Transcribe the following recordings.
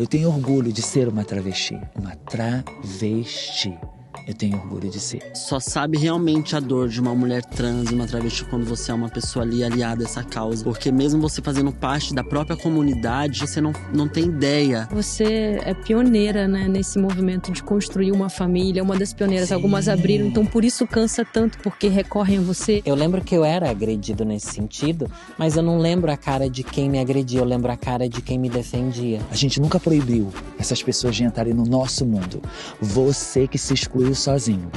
Eu tenho orgulho de ser uma travesti. Uma travesti eu tenho orgulho de ser. Só sabe realmente a dor de uma mulher trans e uma travesti quando você é uma pessoa ali aliada a essa causa. Porque mesmo você fazendo parte da própria comunidade, você não, não tem ideia. Você é pioneira, né, nesse movimento de construir uma família, uma das pioneiras. Sim. Algumas abriram, então por isso cansa tanto, porque recorrem a você. Eu lembro que eu era agredido nesse sentido, mas eu não lembro a cara de quem me agredia, eu lembro a cara de quem me defendia. A gente nunca proibiu essas pessoas de entrarem no nosso mundo. Você que se escuta sozinho.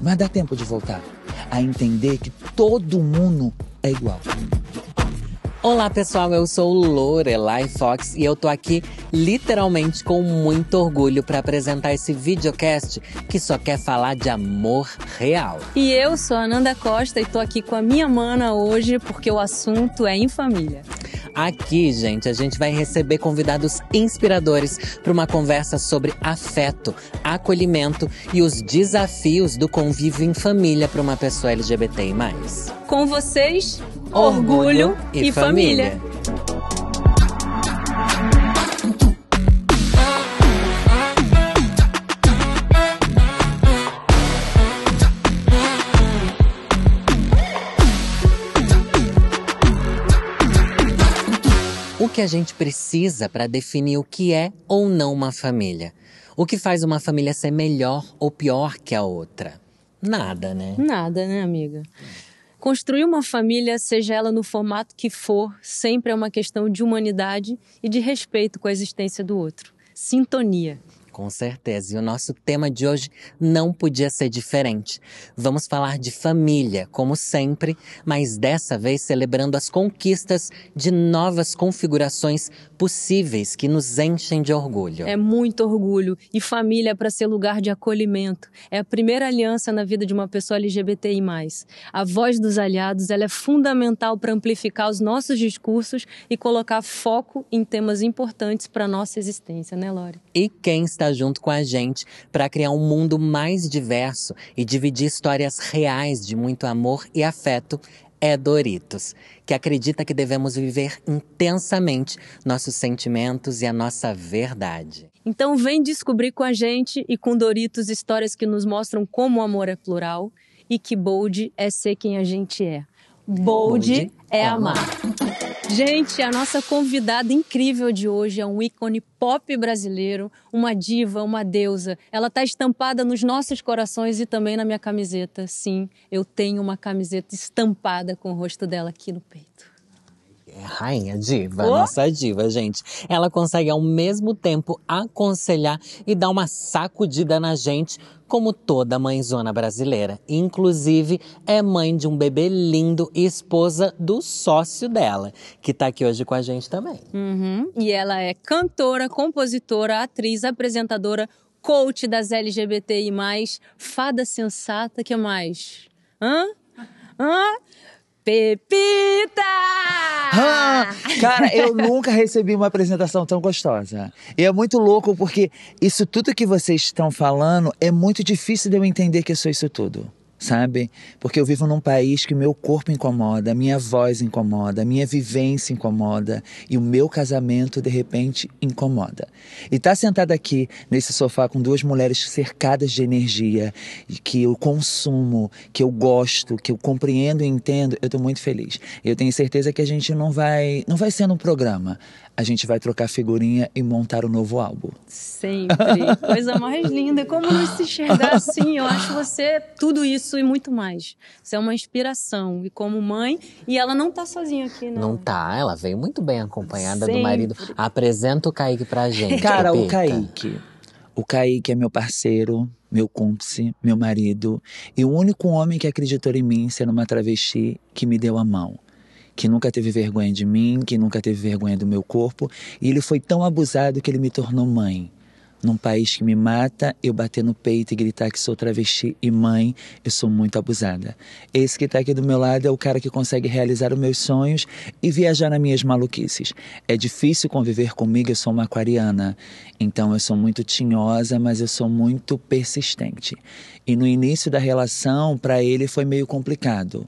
Mas dá tempo de voltar a entender que todo mundo é igual. Olá pessoal, eu sou Lorelai Fox e eu tô aqui literalmente com muito orgulho para apresentar esse videocast que só quer falar de amor real. E eu sou Ananda Costa e tô aqui com a minha mana hoje porque o assunto é em família. Aqui, gente, a gente vai receber convidados inspiradores para uma conversa sobre afeto, acolhimento e os desafios do convívio em família para uma pessoa LGBTI+. Com vocês, orgulho e família. O que a gente precisa para definir o que é ou não uma família? O que faz uma família ser melhor ou pior que a outra? Nada, né? Nada, né, amiga? Construir uma família, seja ela no formato que for, sempre é uma questão de humanidade e de respeito com a existência do outro. Sintonia. Com certeza. E o nosso tema de hoje não podia ser diferente. Vamos falar de família, como sempre, mas dessa vez celebrando as conquistas de novas configurações possíveis que nos enchem de orgulho. É muito orgulho. E família é para ser lugar de acolhimento. É a primeira aliança na vida de uma pessoa LGBTI. A voz dos aliados ela é fundamental para amplificar os nossos discursos e colocar foco em temas importantes para a nossa existência, né, Lore? E quem está junto com a gente para criar um mundo mais diverso e dividir histórias reais de muito amor e afeto é Doritos, que acredita que devemos viver intensamente nossos sentimentos e a nossa verdade. Então vem descobrir com a gente e com Doritos histórias que nos mostram como o amor é plural e que bold é ser quem a gente é. Bold, bold é amar. amar. Gente, a nossa convidada incrível de hoje é um ícone pop brasileiro, uma diva, uma deusa. Ela está estampada nos nossos corações e também na minha camiseta. Sim, eu tenho uma camiseta estampada com o rosto dela aqui no peito. É rainha, diva, oh. nossa diva, gente. Ela consegue ao mesmo tempo aconselhar e dar uma sacudida na gente, como toda mãezona brasileira. Inclusive, é mãe de um bebê lindo e esposa do sócio dela, que tá aqui hoje com a gente também. Uhum. E ela é cantora, compositora, atriz, apresentadora, coach das LGBTI, fada sensata, que mais? Hã? Hã? Pepita! Ah, cara, eu nunca recebi uma apresentação tão gostosa. E é muito louco porque isso tudo que vocês estão falando é muito difícil de eu entender que eu sou isso tudo sabe? Porque eu vivo num país que meu corpo incomoda, minha voz incomoda, minha vivência incomoda e o meu casamento de repente incomoda. E tá sentada aqui nesse sofá com duas mulheres cercadas de energia que eu consumo, que eu gosto, que eu compreendo e entendo, eu estou muito feliz. Eu tenho certeza que a gente não vai não vai ser um programa a gente vai trocar figurinha e montar o um novo álbum. Sempre. Coisa mais linda. Como não se enxergar assim? Eu acho você tudo isso e muito mais. Você é uma inspiração. E como mãe, e ela não tá sozinha aqui, não. Não tá. Ela veio muito bem acompanhada Sempre. do marido. Apresenta o Kaique pra gente. Cara, o Kaique. O Kaique é meu parceiro, meu cúmplice, meu marido e o único homem que acreditou em mim sendo uma travesti que me deu a mão que nunca teve vergonha de mim, que nunca teve vergonha do meu corpo, e ele foi tão abusado que ele me tornou mãe. Num país que me mata, eu bater no peito e gritar que sou travesti e mãe, eu sou muito abusada. Esse que está aqui do meu lado é o cara que consegue realizar os meus sonhos e viajar nas minhas maluquices. É difícil conviver comigo, eu sou uma aquariana. Então eu sou muito tinhosa, mas eu sou muito persistente. E no início da relação, para ele foi meio complicado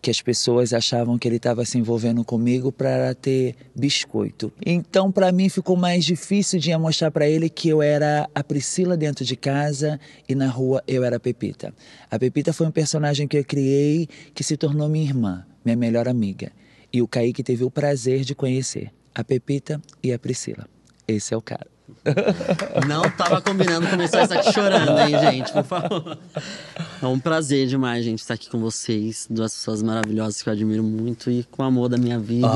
que as pessoas achavam que ele estava se envolvendo comigo para ter biscoito. Então, para mim, ficou mais difícil de mostrar para ele que eu era a Priscila dentro de casa e na rua eu era a Pepita. A Pepita foi um personagem que eu criei que se tornou minha irmã, minha melhor amiga. E o Kaique teve o prazer de conhecer a Pepita e a Priscila. Esse é o cara. Não tava combinando começar isso aqui chorando, hein, gente? Por favor. É um prazer demais, gente, estar aqui com vocês, duas pessoas maravilhosas que eu admiro muito e com o amor da minha vida.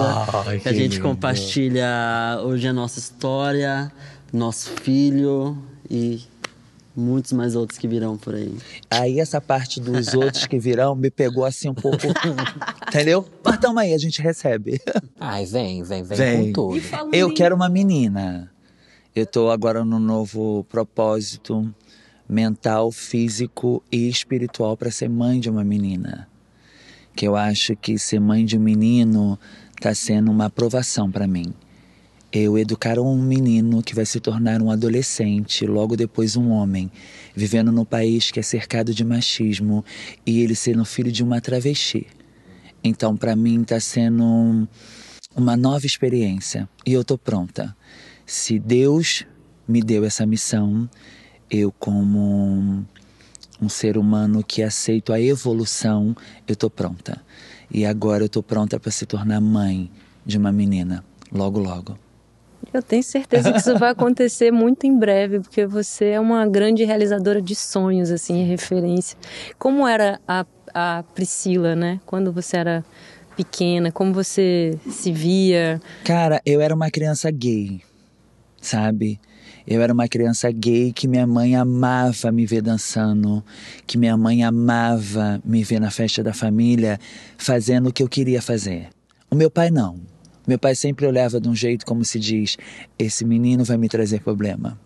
Ai, que a gente lindo. compartilha hoje a nossa história, nosso filho e muitos mais outros que virão por aí. Aí essa parte dos outros que virão me pegou assim um pouco. entendeu? Mas calma aí, a gente recebe. Ai, vem, vem, vem, vem. com tudo. Eu quero uma menina. Eu estou agora num novo propósito mental, físico e espiritual para ser mãe de uma menina. Que eu acho que ser mãe de um menino está sendo uma aprovação para mim. Eu educar um menino que vai se tornar um adolescente, logo depois um homem, vivendo num país que é cercado de machismo e ele sendo filho de uma travesti. Então, para mim, está sendo uma nova experiência e eu estou pronta se Deus me deu essa missão, eu como um ser humano que é aceito a evolução, eu tô pronta. E agora eu tô pronta para se tornar mãe de uma menina, logo logo. Eu tenho certeza que isso vai acontecer muito em breve, porque você é uma grande realizadora de sonhos, assim, referência. Como era a, a Priscila, né? Quando você era pequena, como você se via? Cara, eu era uma criança gay sabe? Eu era uma criança gay que minha mãe amava me ver dançando, que minha mãe amava me ver na festa da família fazendo o que eu queria fazer. O meu pai não. Meu pai sempre olhava de um jeito como se diz: esse menino vai me trazer problema.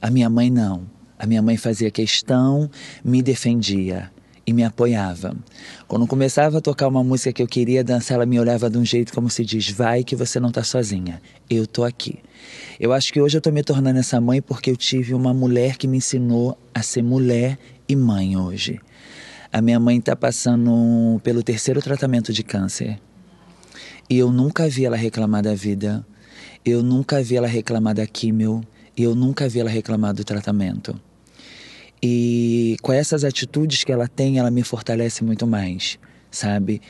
A minha mãe não. A minha mãe fazia questão, me defendia e me apoiava. Quando começava a tocar uma música que eu queria dançar, ela me olhava de um jeito como se diz: vai que você não está sozinha, eu tô aqui. Eu acho que hoje eu tô me tornando essa mãe porque eu tive uma mulher que me ensinou a ser mulher e mãe hoje. A minha mãe está passando pelo terceiro tratamento de câncer. E eu nunca vi ela reclamar da vida. Eu nunca vi ela reclamar da químio. Eu nunca vi ela reclamar do tratamento. E com essas atitudes que ela tem, ela me fortalece muito mais, sabe?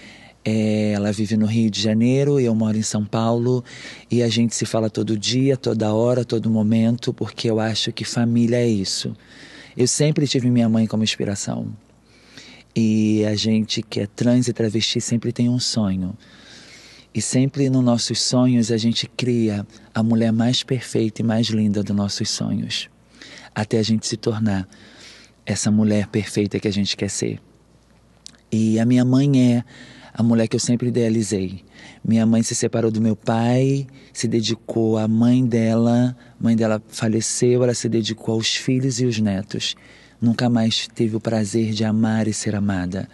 É, ela vive no Rio de Janeiro e eu moro em São Paulo. E a gente se fala todo dia, toda hora, todo momento, porque eu acho que família é isso. Eu sempre tive minha mãe como inspiração. E a gente que é trans e travesti sempre tem um sonho. E sempre nos nossos sonhos a gente cria a mulher mais perfeita e mais linda dos nossos sonhos, até a gente se tornar essa mulher perfeita que a gente quer ser. E a minha mãe é a mulher que eu sempre idealizei. Minha mãe se separou do meu pai, se dedicou à mãe dela, mãe dela faleceu, ela se dedicou aos filhos e os netos. Nunca mais teve o prazer de amar e ser amada,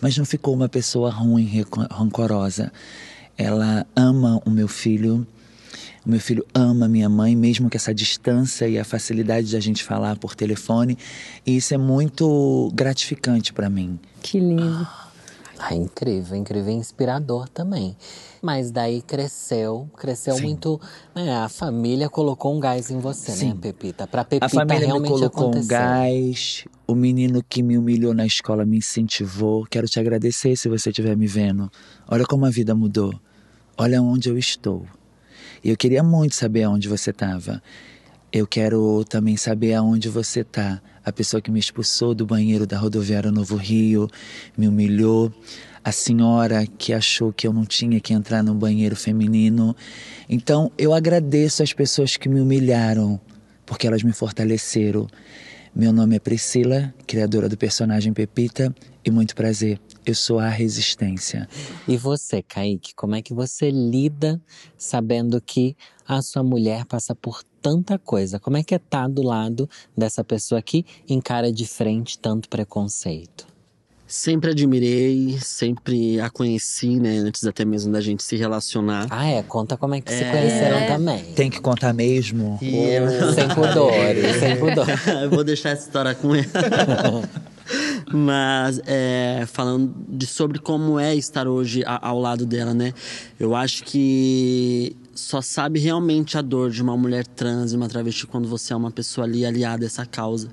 mas não ficou uma pessoa ruim, rancorosa. Ela ama o meu filho, o meu filho ama minha mãe, mesmo que essa distância e a facilidade de a gente falar por telefone. E isso é muito gratificante para mim. Que lindo. Ah, incrível, é incrível, é inspirador também. Mas daí cresceu, cresceu Sim. muito. Né, a família colocou um gás em você, né, Sim. né, Pepita? Pra Pepita a família realmente me colocou acontecer. um gás. O menino que me humilhou na escola me incentivou. Quero te agradecer se você estiver me vendo. Olha como a vida mudou. Olha onde eu estou. E eu queria muito saber onde você estava. Eu quero também saber aonde você está a pessoa que me expulsou do banheiro da rodoviária Novo Rio, me humilhou, a senhora que achou que eu não tinha que entrar no banheiro feminino. Então eu agradeço as pessoas que me humilharam, porque elas me fortaleceram. Meu nome é Priscila, criadora do personagem Pepita, e muito prazer. Eu sou a resistência. E você, Kaique, como é que você lida sabendo que a sua mulher passa por tanta coisa? Como é que é estar tá do lado dessa pessoa que encara de frente tanto preconceito? Sempre admirei, sempre a conheci, né? Antes até mesmo da gente se relacionar. Ah, é? Conta como é que é... se conheceram também. Tem que contar mesmo? E... sem pudores, sem pudores. Vou deixar essa história com ele. Mas é, falando de sobre como é estar hoje a, ao lado dela, né? Eu acho que só sabe realmente a dor de uma mulher trans e uma travesti quando você é uma pessoa ali aliada a essa causa.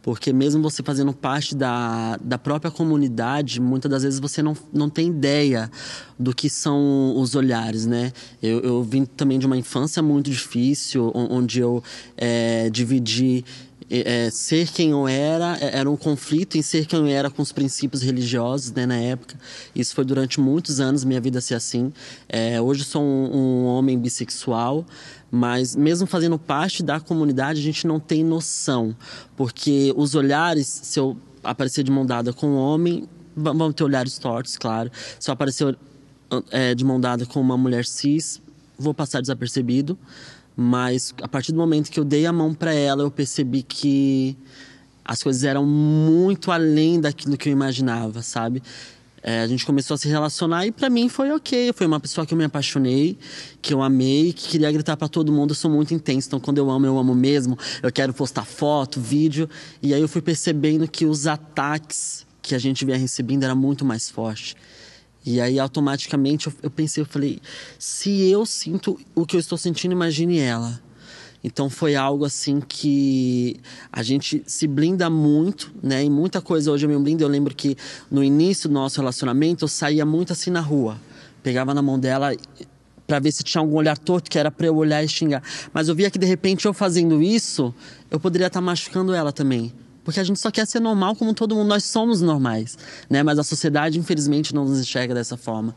Porque mesmo você fazendo parte da, da própria comunidade, muitas das vezes você não, não tem ideia do que são os olhares, né? Eu, eu vim também de uma infância muito difícil, onde eu é, dividi é, é, ser quem eu era é, era um conflito em ser quem eu era com os princípios religiosos né, na época. Isso foi durante muitos anos minha vida ser assim. É, hoje sou um, um homem bissexual, mas mesmo fazendo parte da comunidade a gente não tem noção, porque os olhares se eu aparecer de mão dada com um homem vão ter olhares tortos, claro. Se eu aparecer é, de mão dada com uma mulher cis, vou passar desapercebido. Mas a partir do momento que eu dei a mão para ela, eu percebi que as coisas eram muito além daquilo que eu imaginava, sabe? É, a gente começou a se relacionar e para mim foi ok. Foi uma pessoa que eu me apaixonei, que eu amei, que queria gritar para todo mundo. Eu sou muito intenso, então quando eu amo, eu amo mesmo. Eu quero postar foto, vídeo. E aí eu fui percebendo que os ataques que a gente vinha recebendo era muito mais forte. E aí, automaticamente, eu, eu pensei, eu falei, se eu sinto o que eu estou sentindo, imagine ela. Então foi algo assim que a gente se blinda muito, né? E muita coisa hoje eu me blindo. Eu lembro que no início do nosso relacionamento eu saía muito assim na rua. Pegava na mão dela para ver se tinha algum olhar torto que era para eu olhar e xingar. Mas eu via que de repente eu fazendo isso, eu poderia estar tá machucando ela também. Porque a gente só quer ser normal como todo mundo. Nós somos normais, né? Mas a sociedade, infelizmente, não nos enxerga dessa forma.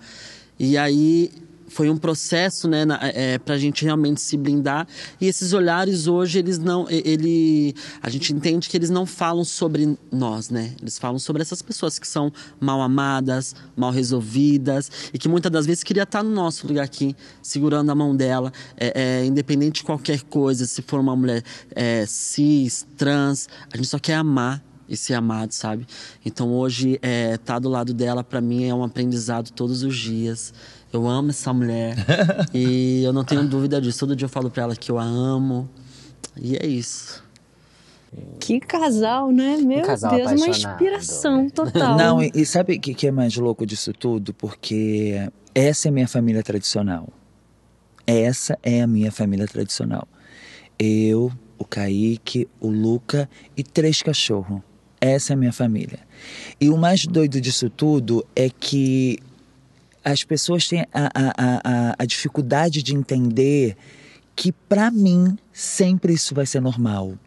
E aí foi um processo né é, para a gente realmente se blindar e esses olhares hoje eles não ele a gente entende que eles não falam sobre nós né eles falam sobre essas pessoas que são mal amadas mal resolvidas e que muitas das vezes queria estar no nosso lugar aqui segurando a mão dela é, é, independente de qualquer coisa se for uma mulher é, cis trans a gente só quer amar e ser amado, sabe? Então hoje é, tá do lado dela para mim é um aprendizado todos os dias. Eu amo essa mulher. e eu não tenho dúvida disso. Todo dia eu falo pra ela que eu a amo. E é isso. Que casal, né? Meu um casal Deus, uma inspiração né? total. Não, e, e sabe o que, que é mais louco disso tudo? Porque essa é minha família tradicional. Essa é a minha família tradicional. Eu, o Kaique, o Luca e três cachorros. Essa é a minha família. E o mais doido disso tudo é que as pessoas têm a, a, a, a dificuldade de entender que, para mim, sempre isso vai ser normal.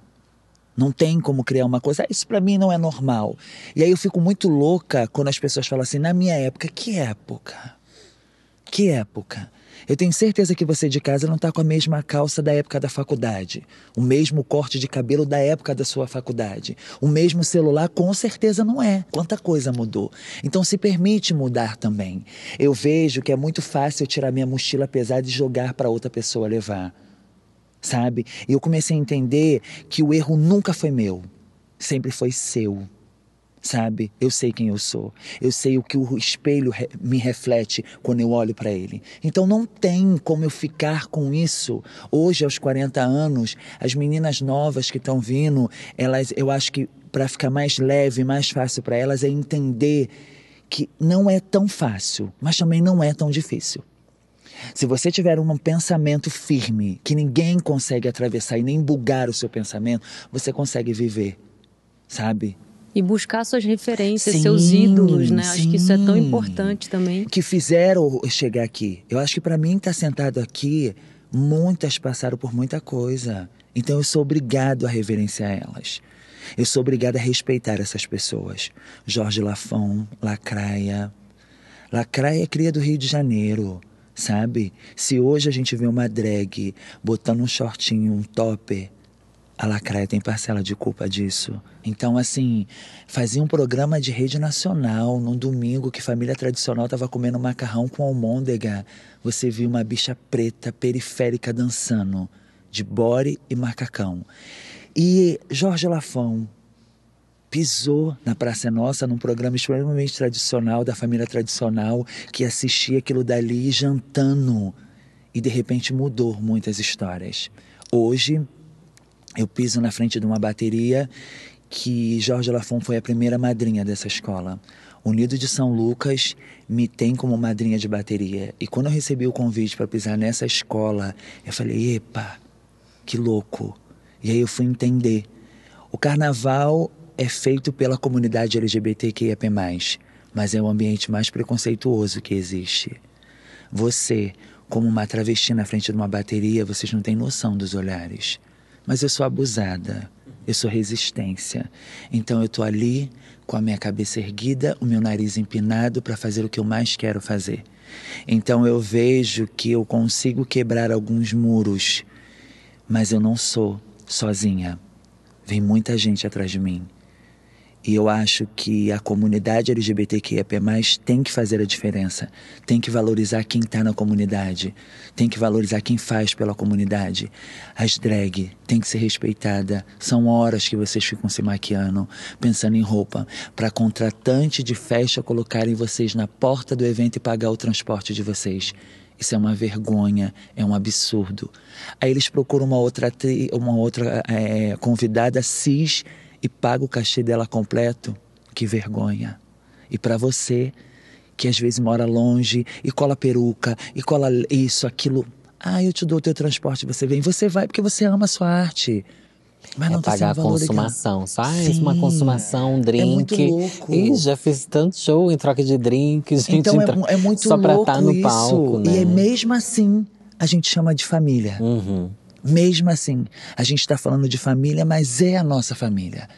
Não tem como criar uma coisa, ah, isso para mim não é normal. E aí eu fico muito louca quando as pessoas falam assim, na minha época, que época? Que época? Eu tenho certeza que você de casa não está com a mesma calça da época da faculdade, o mesmo corte de cabelo da época da sua faculdade, o mesmo celular, com certeza não é. Quanta coisa mudou. Então se permite mudar também. Eu vejo que é muito fácil tirar minha mochila pesada e jogar para outra pessoa levar. Sabe? E eu comecei a entender que o erro nunca foi meu, sempre foi seu sabe? Eu sei quem eu sou. Eu sei o que o espelho me reflete quando eu olho para ele. Então não tem como eu ficar com isso. Hoje aos 40 anos, as meninas novas que estão vindo, elas, eu acho que para ficar mais leve, mais fácil para elas é entender que não é tão fácil, mas também não é tão difícil. Se você tiver um pensamento firme, que ninguém consegue atravessar e nem bugar o seu pensamento, você consegue viver, sabe? E buscar suas referências, sim, seus ídolos, né? Sim. Acho que isso é tão importante também. Que fizeram chegar aqui. Eu acho que para mim estar tá sentado aqui, muitas passaram por muita coisa. Então eu sou obrigado a reverenciar elas. Eu sou obrigado a respeitar essas pessoas. Jorge Lafon, Lacraia. Lacraia é cria do Rio de Janeiro sabe? Se hoje a gente vê uma drag botando um shortinho, um topper, a Lacraia tem parcela de culpa disso. Então, assim, fazia um programa de rede nacional num domingo que família tradicional estava comendo macarrão com almôndega. Você viu uma bicha preta, periférica, dançando, de bore e macacão. E Jorge Lafão pisou na Praça Nossa num programa extremamente tradicional, da família tradicional, que assistia aquilo dali jantando. E de repente mudou muitas histórias. Hoje, eu piso na frente de uma bateria que Jorge Lafon foi a primeira madrinha dessa escola. O Nido de São Lucas me tem como madrinha de bateria. E quando eu recebi o convite para pisar nessa escola, eu falei: epa, que louco. E aí eu fui entender. O carnaval é feito pela comunidade LGBTQIAP+, mas é o ambiente mais preconceituoso que existe. Você, como uma travesti na frente de uma bateria, vocês não têm noção dos olhares mas eu sou abusada, eu sou resistência. Então eu estou ali com a minha cabeça erguida, o meu nariz empinado para fazer o que eu mais quero fazer. Então eu vejo que eu consigo quebrar alguns muros, mas eu não sou sozinha. Vem muita gente atrás de mim. E eu acho que a comunidade LGBTQIAP+, tem que fazer a diferença. Tem que valorizar quem está na comunidade. Tem que valorizar quem faz pela comunidade. As drag tem que ser respeitada. São horas que vocês ficam se maquiando, pensando em roupa, para contratante de festa colocarem vocês na porta do evento e pagar o transporte de vocês. Isso é uma vergonha, é um absurdo. Aí eles procuram uma outra, uma outra é, convidada cis e paga o cachê dela completo, que vergonha. E para você, que às vezes mora longe e cola peruca e cola isso, aquilo. Ah, eu te dou o teu transporte, você vem. Você vai porque você ama a sua arte. Mas é tá pagar tá a consumação, sabe? Sim, uma consumação, um drink. É muito louco. Ih, já fiz tanto show em troca de drink, gente. Então é, é muito só louco pra tá estar no isso. palco, né? E é né? mesmo assim a gente chama de família. Uhum. Mesmo assim, a gente está falando de família, mas é a nossa família.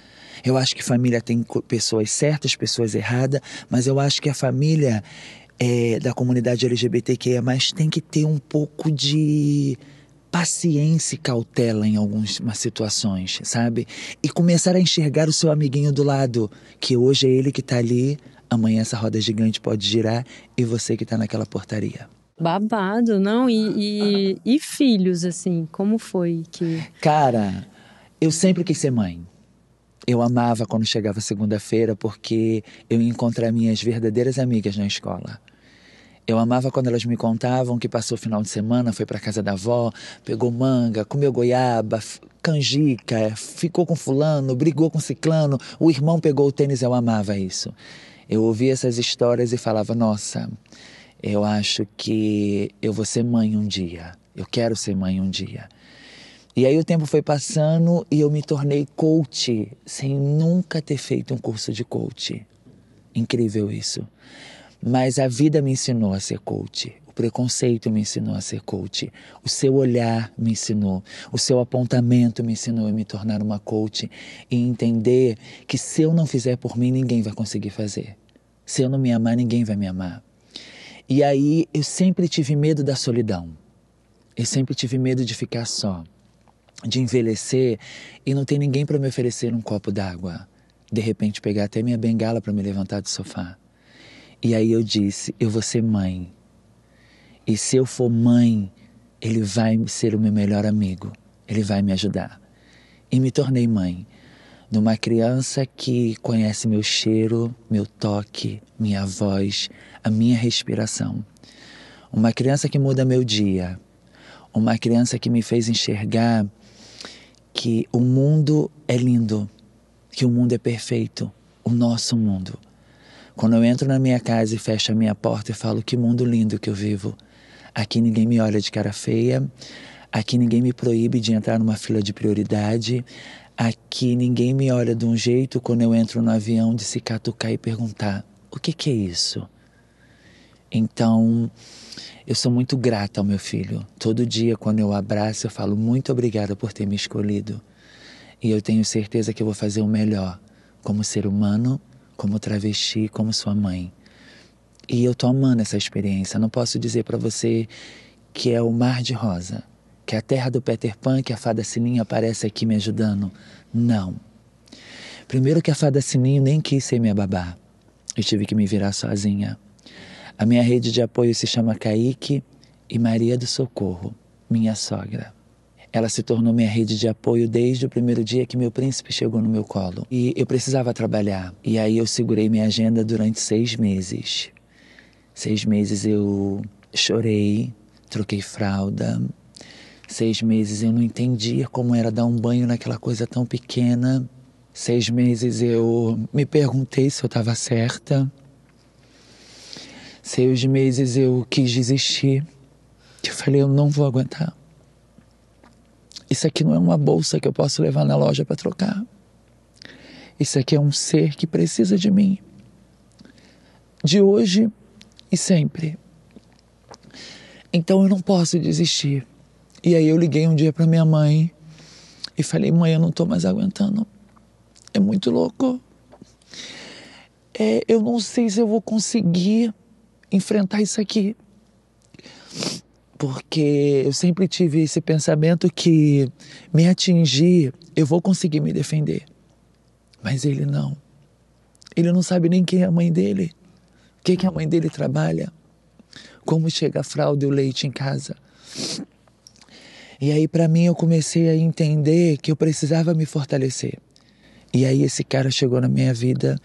Eu acho que família tem pessoas certas, pessoas erradas, mas eu acho que a família é, da comunidade LGBTQIA tem que ter um pouco de paciência e cautela em algumas situações, sabe? E começar a enxergar o seu amiguinho do lado, que hoje é ele que está ali, amanhã essa roda gigante pode girar e você que está naquela portaria. Babado, não? E, e, e, filhos, assim, como foi que. Cara, eu sempre quis ser mãe. Eu amava quando chegava segunda-feira porque eu encontrava minhas verdadeiras amigas na escola. Eu amava quando elas me contavam que passou o final de semana, foi para casa da avó, pegou manga, comeu goiaba, canjica, ficou com fulano, brigou com ciclano, o irmão pegou o tênis, eu amava isso. Eu ouvia essas histórias e falava: "Nossa, eu acho que eu vou ser mãe um dia. Eu quero ser mãe um dia. E aí o tempo foi passando e eu me tornei coach sem nunca ter feito um curso de coach. Incrível isso. Mas a vida me ensinou a ser coach. O preconceito me ensinou a ser coach. O seu olhar me ensinou. O seu apontamento me ensinou a me tornar uma coach e entender que se eu não fizer por mim, ninguém vai conseguir fazer. Se eu não me amar, ninguém vai me amar. E aí eu sempre tive medo da solidão. Eu sempre tive medo de ficar só, de envelhecer e não ter ninguém para me oferecer um copo d'água. De repente pegar até minha bengala para me levantar do sofá. E aí eu disse: eu vou ser mãe. E se eu for mãe, ele vai ser o meu melhor amigo. Ele vai me ajudar. E me tornei mãe de uma criança que conhece meu cheiro, meu toque, minha voz, a minha respiração. Uma criança que muda meu dia. Uma criança que me fez enxergar que o mundo é lindo, que o mundo é perfeito, o nosso mundo. Quando eu entro na minha casa e fecho a minha porta e falo que mundo lindo que eu vivo. Aqui ninguém me olha de cara feia, aqui ninguém me proíbe de entrar numa fila de prioridade, Aqui ninguém me olha de um jeito quando eu entro no avião de se catucar e perguntar: o que, que é isso? Então, eu sou muito grata ao meu filho. Todo dia, quando eu abraço, eu falo muito obrigada por ter me escolhido. E eu tenho certeza que eu vou fazer o melhor, como ser humano, como travesti, como sua mãe. E eu tô amando essa experiência. Não posso dizer para você que é o mar de rosa, que é a terra do Peter Pan, que a fada Sininho aparece aqui me ajudando. Não. Primeiro que a fada Sininho nem quis ser minha babá. Eu tive que me virar sozinha. A minha rede de apoio se chama Kaique e Maria do Socorro, minha sogra. Ela se tornou minha rede de apoio desde o primeiro dia que meu príncipe chegou no meu colo. E eu precisava trabalhar. E aí eu segurei minha agenda durante seis meses. Seis meses eu chorei, troquei fralda, Seis meses eu não entendia como era dar um banho naquela coisa tão pequena. Seis meses eu me perguntei se eu estava certa. Seis meses eu quis desistir. Eu falei, eu não vou aguentar. Isso aqui não é uma bolsa que eu posso levar na loja para trocar. Isso aqui é um ser que precisa de mim. De hoje e sempre. Então eu não posso desistir. E aí eu liguei um dia para minha mãe e falei: "Mãe, eu não estou mais aguentando. É muito louco. É, eu não sei se eu vou conseguir enfrentar isso aqui. Porque eu sempre tive esse pensamento que me atingir, eu vou conseguir me defender. Mas ele não. Ele não sabe nem quem é a mãe dele, o que, que a mãe dele trabalha, como chega a fralda e o leite em casa. E aí, para mim, eu comecei a entender que eu precisava me fortalecer. E aí, esse cara chegou na minha vida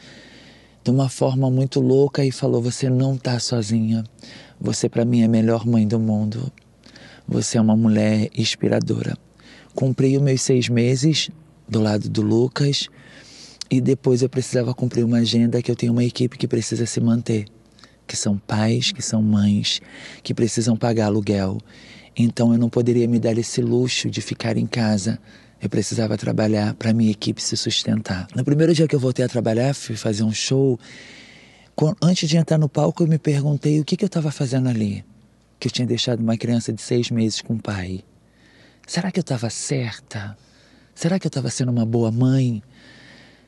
de uma forma muito louca e falou: Você não tá sozinha. Você, para mim, é a melhor mãe do mundo. Você é uma mulher inspiradora. Cumpri os meus seis meses do lado do Lucas e depois eu precisava cumprir uma agenda que eu tenho uma equipe que precisa se manter, que são pais, que são mães, que precisam pagar aluguel, então eu não poderia me dar esse luxo de ficar em casa. Eu precisava trabalhar para minha equipe se sustentar. No primeiro dia que eu voltei a trabalhar, fui fazer um show. Antes de entrar no palco, eu me perguntei o que, que eu estava fazendo ali. Que eu tinha deixado uma criança de seis meses com o pai. Será que eu estava certa? Será que eu estava sendo uma boa mãe?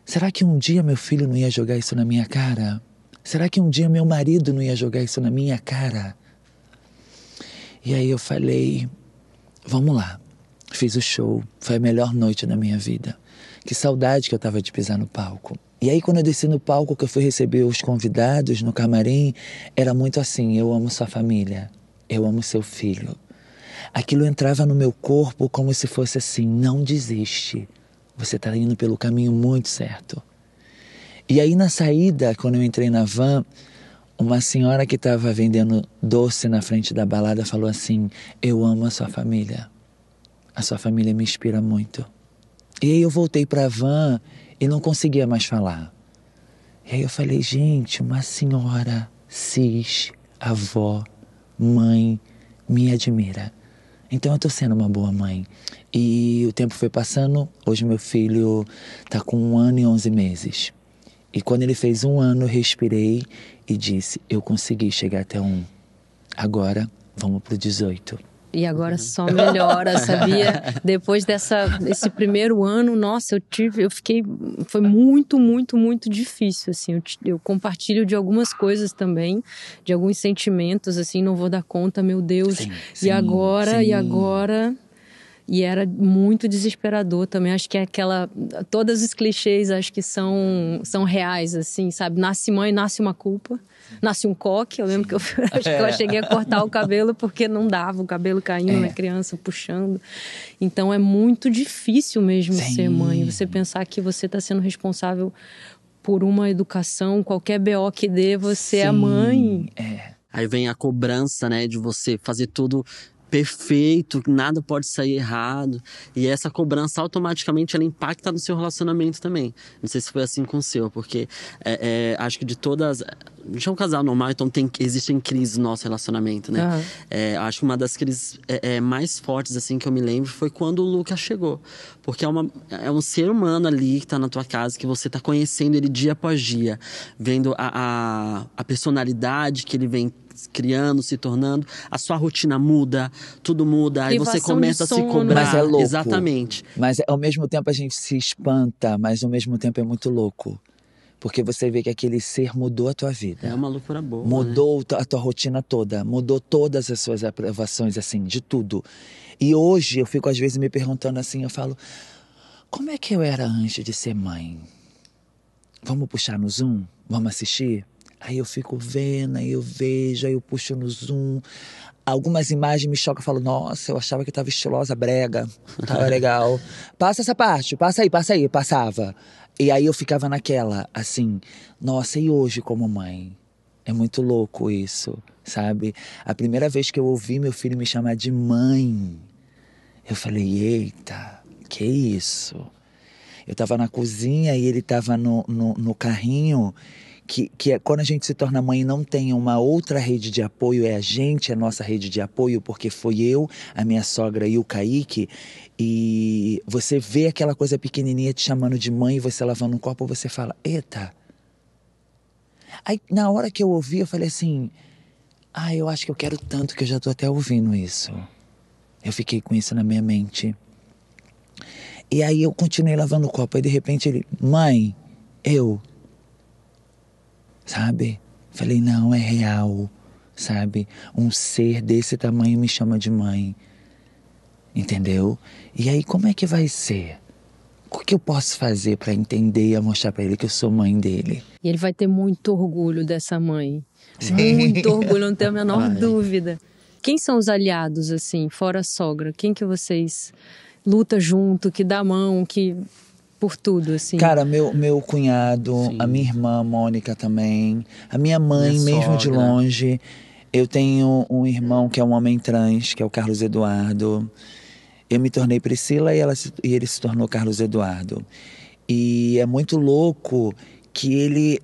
Será que um dia meu filho não ia jogar isso na minha cara? Será que um dia meu marido não ia jogar isso na minha cara? E aí eu falei, vamos lá. Fiz o show, foi a melhor noite da minha vida. Que saudade que eu tava de pisar no palco. E aí quando eu desci no palco que eu fui receber os convidados no camarim, era muito assim, eu amo sua família, eu amo seu filho. Aquilo entrava no meu corpo como se fosse assim, não desiste. Você está indo pelo caminho muito certo. E aí na saída, quando eu entrei na van, uma senhora que estava vendendo doce na frente da balada falou assim: Eu amo a sua família. A sua família me inspira muito. E aí eu voltei para a van e não conseguia mais falar. E aí eu falei: Gente, uma senhora cis, avó, mãe, me admira. Então eu estou sendo uma boa mãe. E o tempo foi passando. Hoje meu filho está com um ano e onze meses. E quando ele fez um ano, eu respirei e disse: Eu consegui chegar até um. Agora vamos para o 18. E agora só melhora, sabia? Depois dessa esse primeiro ano, nossa, eu tive, eu fiquei, foi muito, muito, muito difícil assim. Eu, eu, compartilho de algumas coisas também, de alguns sentimentos assim, não vou dar conta, meu Deus. Sim, e sim, agora, sim. e agora, e era muito desesperador também. Acho que é aquela. Todos os clichês acho que são, são reais, assim, sabe? Nasce mãe, nasce uma culpa. Nasce um coque. Eu lembro que eu, acho que eu é. cheguei a cortar o cabelo porque não dava, o cabelo caindo é. na criança, puxando. Então é muito difícil mesmo Sim. ser mãe. Você pensar que você está sendo responsável por uma educação, qualquer BO que dê, você é Sim. é mãe. É. Aí vem a cobrança, né, de você fazer tudo perfeito, nada pode sair errado. E essa cobrança automaticamente ela impacta no seu relacionamento também. Não sei se foi assim com o seu, porque é, é, acho que de todas. A gente é um casal normal, então tem, existem crises no nosso relacionamento, né? Uhum. É, acho que uma das crises é, é, mais fortes, assim, que eu me lembro foi quando o Lucas chegou. Porque é, uma, é um ser humano ali que tá na tua casa, que você tá conhecendo ele dia após dia, vendo a, a, a personalidade que ele vem criando, se tornando, a sua rotina muda, tudo muda, aí você começa a se cobrar. Mas é louco. Exatamente. Mas ao mesmo tempo a gente se espanta, mas ao mesmo tempo é muito louco. Porque você vê que aquele ser mudou a tua vida. É uma loucura boa. Né? Mudou né? a tua rotina toda, mudou todas as suas aprovações, assim, de tudo. E hoje eu fico às vezes me perguntando assim, eu falo, como é que eu era antes de ser mãe? Vamos puxar no Zoom? Vamos assistir? Aí eu fico vendo, aí eu vejo, aí eu puxo no zoom. Algumas imagens me chocam, eu falo, nossa, eu achava que tava estilosa, brega, tava legal. Passa essa parte, passa aí, passa aí, passava. E aí eu ficava naquela, assim, nossa, e hoje como mãe? É muito louco isso, sabe? A primeira vez que eu ouvi meu filho me chamar de mãe, eu falei, eita, que isso? Eu tava na cozinha e ele tava no, no, no carrinho que, que é, quando a gente se torna mãe não tem uma outra rede de apoio, é a gente, é a nossa rede de apoio, porque foi eu, a minha sogra e o Kaique, e você vê aquela coisa pequenininha te chamando de mãe, e você lavando um copo, você fala, eita. Aí, na hora que eu ouvi, eu falei assim, ah, eu acho que eu quero tanto que eu já tô até ouvindo isso. Eu fiquei com isso na minha mente. E aí eu continuei lavando o copo, e de repente ele, mãe, eu sabe? Falei, não, é real, sabe? Um ser desse tamanho me chama de mãe, entendeu? E aí, como é que vai ser? O que eu posso fazer para entender e mostrar para ele que eu sou mãe dele? E ele vai ter muito orgulho dessa mãe. Sim. Muito orgulho, não tenho a menor Ai. dúvida. Quem são os aliados, assim, fora a sogra? Quem que vocês luta junto, que dá a mão, que por tudo, assim. Cara, meu, meu cunhado, Sim. a minha irmã Mônica também, a minha mãe, minha mesmo sogra. de longe. Eu tenho um irmão que é um homem trans, que é o Carlos Eduardo. Eu me tornei Priscila e, ela se, e ele se tornou Carlos Eduardo. E é muito louco que ele.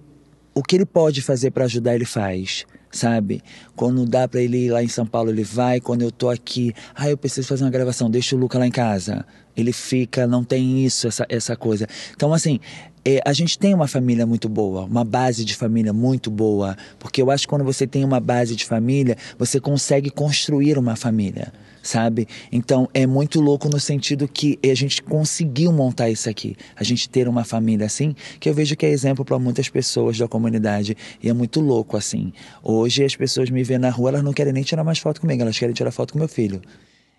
O que ele pode fazer para ajudar, ele faz sabe? Quando dá para ele ir lá em São Paulo, ele vai. Quando eu tô aqui, ah, eu preciso fazer uma gravação, deixa o Luca lá em casa, ele fica, não tem isso, essa, essa coisa. Então, assim, é, a gente tem uma família muito boa, uma base de família muito boa, porque eu acho que quando você tem uma base de família, você consegue construir uma família, sabe? Então é muito louco no sentido que a gente conseguiu montar isso aqui, a gente ter uma família assim, que eu vejo que é exemplo para muitas pessoas da comunidade e é muito louco assim. Hoje as pessoas me veem na rua, elas não querem nem tirar mais foto comigo, elas querem tirar foto com meu filho.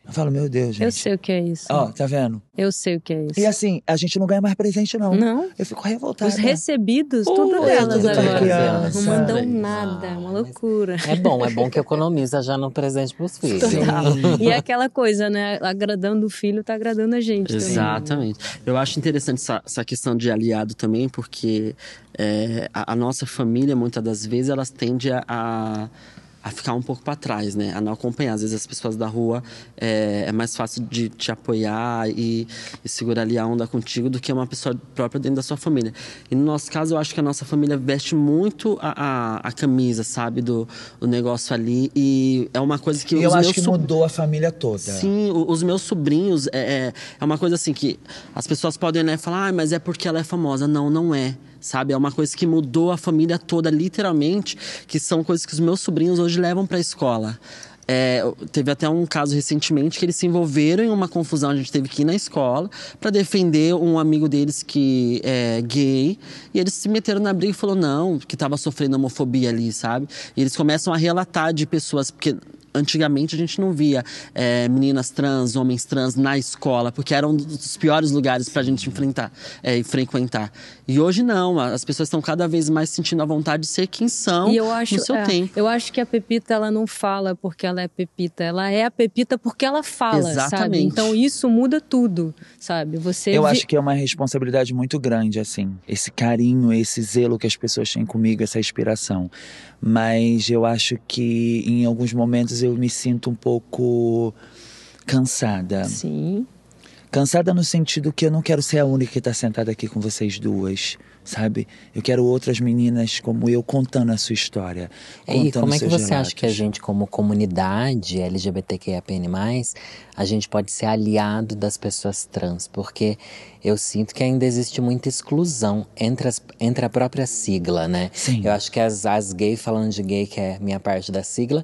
Eu falo, meu Deus, gente. Eu sei o que é isso. Ó, tá vendo? Eu sei o que é isso. E assim, a gente não ganha mais presente, não. Não. Eu fico revoltada. Os recebidos, tudo todas tudo agora. Criança. Não mandam nada, é uma ah, loucura. É bom, é bom que economiza já no presente pros filhos. Total. e é aquela coisa, né? Agradando o filho, tá agradando a gente Exatamente. Também. Eu acho interessante essa, essa, questão de aliado também, porque é, a, a, nossa família, muitas das vezes, elas tendem a, a a ficar um pouco para trás, né? A não acompanhar. Às vezes as pessoas da rua é, é mais fácil de te apoiar e, e, segurar ali a onda contigo do que uma pessoa própria dentro da sua família. E no nosso caso, eu acho que a nossa família veste muito a, a, a camisa, sabe, do, do negócio ali. E é uma coisa que. eu acho que so... mudou a família toda. Sim, os meus sobrinhos, é, é, é uma coisa assim que as pessoas podem né, falar, ah, mas é porque ela é famosa. Não, não é sabe? É uma coisa que mudou a família toda, literalmente, que são coisas que os meus sobrinhos hoje levam para a escola. É, teve até um caso recentemente que eles se envolveram em uma confusão. A gente teve que ir na escola para defender um amigo deles que é gay. E eles se meteram na briga e falou não, que estava sofrendo homofobia ali, sabe? E eles começam a relatar de pessoas, porque antigamente a gente não via é, meninas trans, homens trans na escola, porque eram um dos piores lugares para a gente enfrentar é, e frequentar. E hoje não, as pessoas estão cada vez mais sentindo a vontade de ser quem são e eu acho, no seu é, tempo. Eu acho que a Pepita ela não fala porque ela é Pepita, ela é a Pepita porque ela fala, Exatamente. sabe? Então isso muda tudo, sabe? Você Eu vi... acho que é uma responsabilidade muito grande assim, esse carinho, esse zelo que as pessoas têm comigo, essa inspiração. Mas eu acho que em alguns momentos eu me sinto um pouco cansada. Sim. Cansada no sentido que eu não quero ser a única que está sentada aqui com vocês duas, sabe? Eu quero outras meninas como eu contando a sua história. E como é que você relatos. acha que a gente, como comunidade LGBTQIAPN+, a gente pode ser aliado das pessoas trans? Porque eu sinto que ainda existe muita exclusão entre, as, entre a própria sigla, né? Sim. Eu acho que as, as gays falando de gay, que é minha parte da sigla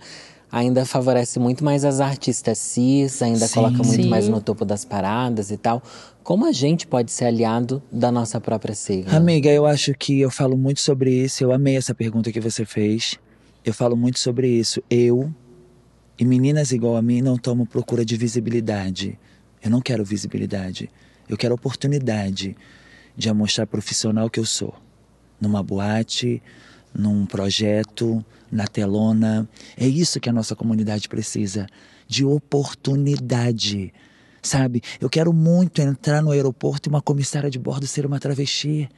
ainda favorece muito mais as artistas cis, ainda sim, coloca muito sim. mais no topo das paradas e tal. Como a gente pode ser aliado da nossa própria sigla? Amiga, eu acho que eu falo muito sobre isso. Eu amei essa pergunta que você fez. Eu falo muito sobre isso. Eu e meninas igual a mim não tomo procura de visibilidade. Eu não quero visibilidade. Eu quero oportunidade de mostrar profissional que eu sou. Numa boate, num projeto, na telona. É isso que a nossa comunidade precisa, de oportunidade. Sabe? Eu quero muito entrar no aeroporto e uma comissária de bordo ser uma travesti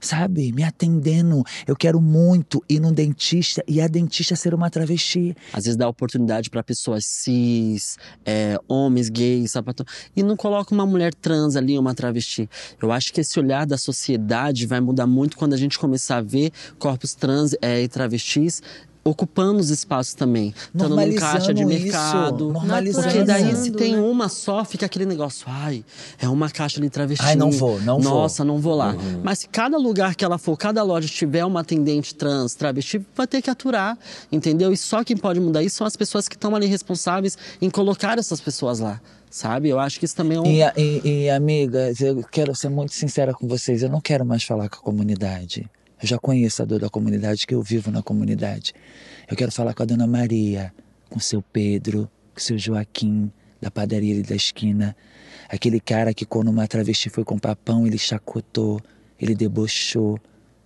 sabe? Me atendendo. Eu quero muito ir num dentista e a dentista ser uma travesti. Às vezes dá oportunidade para pessoas cis, é, homens, gays, sapatão, e não coloca uma mulher trans ali, uma travesti. Eu acho que esse olhar da sociedade vai mudar muito quando a gente começar a ver corpos trans é, e travestis ocupando os espaços também. Estando num caixa de mercado. Isso, porque daí se tem uma só, fica aquele negócio. Ai, é uma caixa de travesti. Ai, não vou, não Nossa, vou. Nossa, não vou lá. Uhum. Mas se cada lugar que ela for, cada loja tiver uma atendente trans, travesti, vai ter que aturar, entendeu? E só quem pode mudar isso são as pessoas que estão ali responsáveis em colocar essas pessoas lá sabe? Eu acho que isso também é um. E, e, e amigas, eu quero ser muito sincera com vocês. Eu não quero mais falar com a comunidade. Eu já conheço a dor da comunidade, que eu vivo na comunidade. Eu quero falar com a dona Maria, com seu Pedro, com seu Joaquim, da padaria ali da esquina. Aquele cara que, quando uma travesti foi com papão, ele chacotou, ele debochou,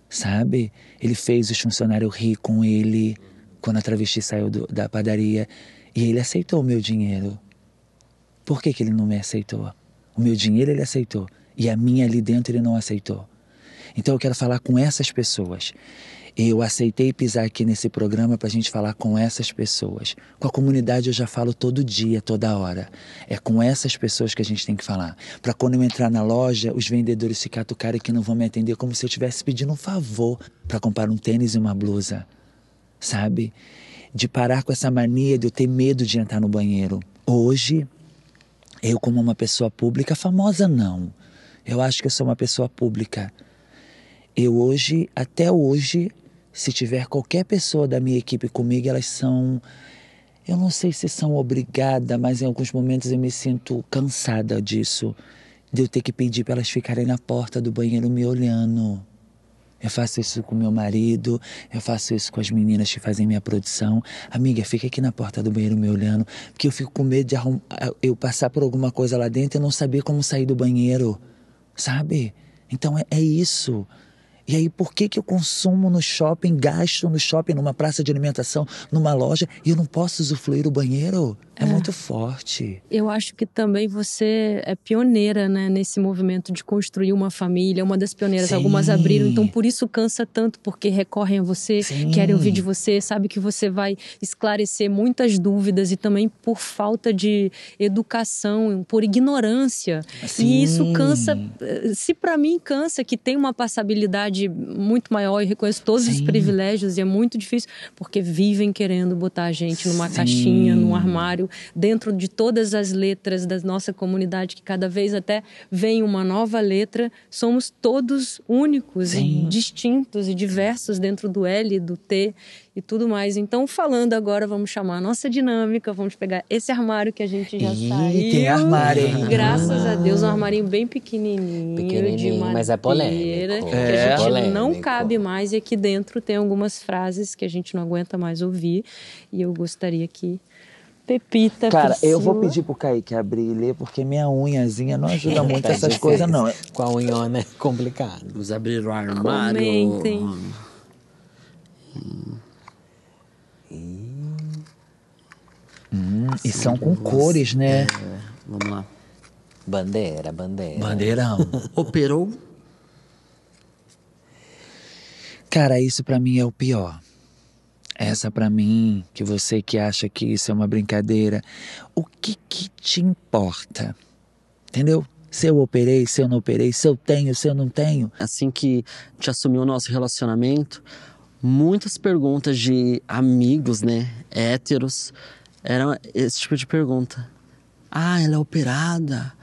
sabe? Ele fez os funcionários rir com ele quando a travesti saiu do, da padaria. E ele aceitou o meu dinheiro. Por que, que ele não me aceitou? O meu dinheiro ele aceitou. E a minha ali dentro ele não aceitou. Então eu quero falar com essas pessoas. Eu aceitei pisar aqui nesse programa para a gente falar com essas pessoas. Com a comunidade eu já falo todo dia, toda hora. É com essas pessoas que a gente tem que falar. Para quando eu entrar na loja, os vendedores se catucarem que não vão me atender como se eu estivesse pedindo um favor para comprar um tênis e uma blusa. Sabe? De parar com essa mania de eu ter medo de entrar no banheiro. Hoje, eu, como uma pessoa pública, famosa não. Eu acho que eu sou uma pessoa pública eu hoje, até hoje, se tiver qualquer pessoa da minha equipe comigo, elas são. Eu não sei se são obrigada, mas em alguns momentos eu me sinto cansada disso. De eu ter que pedir para elas ficarem na porta do banheiro me olhando. Eu faço isso com meu marido, eu faço isso com as meninas que fazem minha produção. Amiga, fica aqui na porta do banheiro me olhando, porque eu fico com medo de arrum... eu passar por alguma coisa lá dentro e não saber como sair do banheiro, sabe? Então é, é isso. E aí, por que, que eu consumo no shopping, gasto no shopping, numa praça de alimentação, numa loja, e eu não posso usufruir o banheiro? É, é, muito forte. Eu acho que também você é pioneira, né, nesse movimento de construir uma família, uma das pioneiras. Sim. Algumas abriram, então por isso cansa tanto, porque recorrem a você, Sim. querem ouvir de você, sabe que você vai esclarecer muitas dúvidas e também por falta de educação, por ignorância. Sim. E isso cansa. Eh, se para mim cansa que tem uma passabilidade idade muito maior e reconhece todos Sim. os privilégios e é muito difícil porque vivem querendo botar a gente numa Sim. caixinha, num armário, dentro de todas as letras da nossa comunidade que cada vez até vem uma nova letra, somos todos únicos e distintos e diversos dentro do L, do T e tudo mais. Então, falando agora, vamos chamar a nossa dinâmica, vamos pegar esse armário que a gente já Ih, saiu. tem armário, hein? Graças a Deus, um ah. armarinho bem pequenininho, pequenininho de madeira, mas é polêmico. Que a é gente polêmico. não cabe mais e aqui dentro tem algumas frases que a gente não aguenta mais ouvir e eu gostaria que Pepita. Cara, eu vou pedir pro Kaique abrir e ler, porque minha unhazinha não ajuda muito tá essas coisas, não. Com a unhona é né? complicado. Vamos abrir o armário. Comentem. Hum. e são com cores, né? É, vamos lá. Bandeira, bandeira. Bandeirão. Operou? Cara, isso para mim é o pior. Essa para mim, que você que acha que isso é uma brincadeira, o que que te importa? Entendeu? Se eu operei, se eu não operei, se eu tenho, se eu não tenho. Assim que te assumiu o nosso relacionamento, muitas perguntas de amigos, né, héteros, era esse tipo de pergunta. Ah, ela é operada.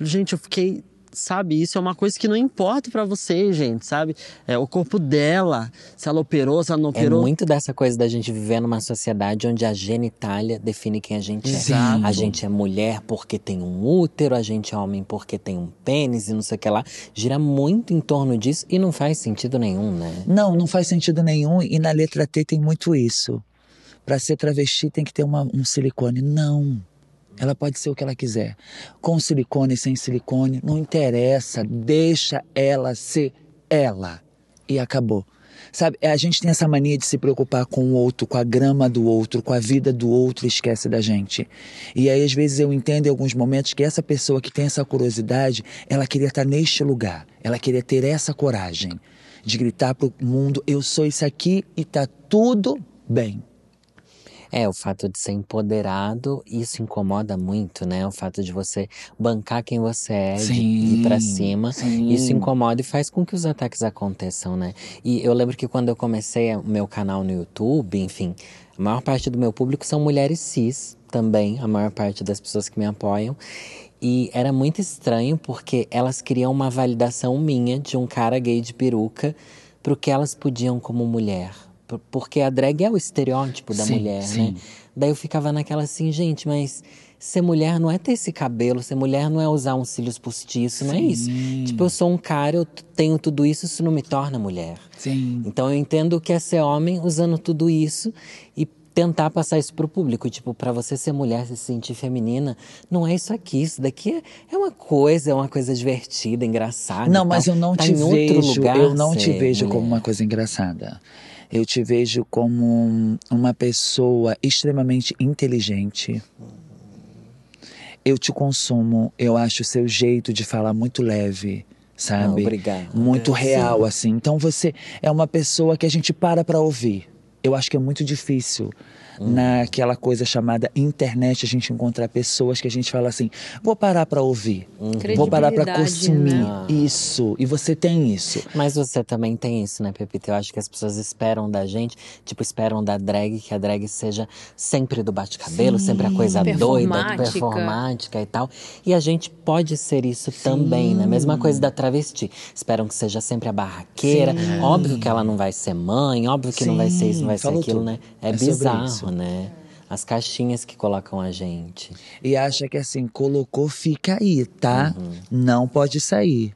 Gente, eu fiquei. Sabe, isso é uma coisa que não importa para você, gente, sabe? É o corpo dela, se ela operou, se ela não é operou. É muito dessa coisa da gente viver numa sociedade onde a genitália define quem a gente é. A gente é mulher porque tem um útero, a gente é homem porque tem um pênis e não sei o que lá. Gira muito em torno disso e não faz sentido nenhum, né? Não, não faz sentido nenhum e na letra T tem muito isso para ser travesti tem que ter uma, um silicone. Não. Ela pode ser o que ela quiser. Com silicone, sem silicone, não interessa. Deixa ela ser ela. E acabou. Sabe, a gente tem essa mania de se preocupar com o outro, com a grama do outro, com a vida do outro, esquece da gente. E aí, às vezes, eu entendo em alguns momentos que essa pessoa que tem essa curiosidade, ela queria estar neste lugar, ela queria ter essa coragem de gritar pro mundo: eu sou isso aqui e tá tudo bem. É, o fato de ser empoderado, isso incomoda muito, né? O fato de você bancar quem você é, sim, de ir pra cima, sim. isso incomoda e faz com que os ataques aconteçam, né? E eu lembro que quando eu comecei o meu canal no YouTube, enfim, a maior parte do meu público são mulheres cis também, a maior parte das pessoas que me apoiam. E era muito estranho porque elas queriam uma validação minha de um cara gay de peruca pro que elas podiam como mulher, porque a drag é o estereótipo da sim, mulher, né? sim. né? Daí eu ficava naquela assim, gente, mas ser mulher não é ter esse cabelo, ser mulher não é usar uns cílios postiços, não é isso. Tipo, eu sou um cara, eu tenho tudo isso, isso não me torna mulher. Sim. Então eu entendo que é ser homem usando tudo isso e tentar passar isso pro público. Tipo, para você ser mulher, se sentir feminina, não é isso aqui. Isso daqui é, é uma coisa, é uma coisa divertida, engraçada. Não, mas eu não, tá te vejo, eu não te vejo, eu não te vejo como uma coisa engraçada. Eu te vejo como uma pessoa extremamente inteligente. Eu te consumo, eu acho o seu jeito de falar muito leve sabe? Obrigado. Muito é, real, Sim. assim. Então você é uma pessoa que a gente para para ouvir. Eu acho que é muito difícil hum. naquela coisa chamada internet, a gente encontra pessoas que a gente fala assim: vou parar para ouvir, uhum. vou parar para né? consumir né? isso. E você tem isso. Mas você também tem isso, né, Pepita? Eu acho que as pessoas esperam da gente, tipo, esperam da drag que a drag seja sempre do bate-cabelo, sempre a coisa doida, performática e tal. E a gente pode ser isso Sim. também, né? Mesma coisa da travesti. Esperam que seja sempre a barraqueira. Sim. Óbvio que ela não vai ser mãe, óbvio que Sim. não vai ser isso, não vai Falou ser aquilo, tudo. né? É, é bizarro isso, né? As caixinhas que colocam a gente. E acha que assim, colocou, fica aí, tá? Uhum. Não pode sair.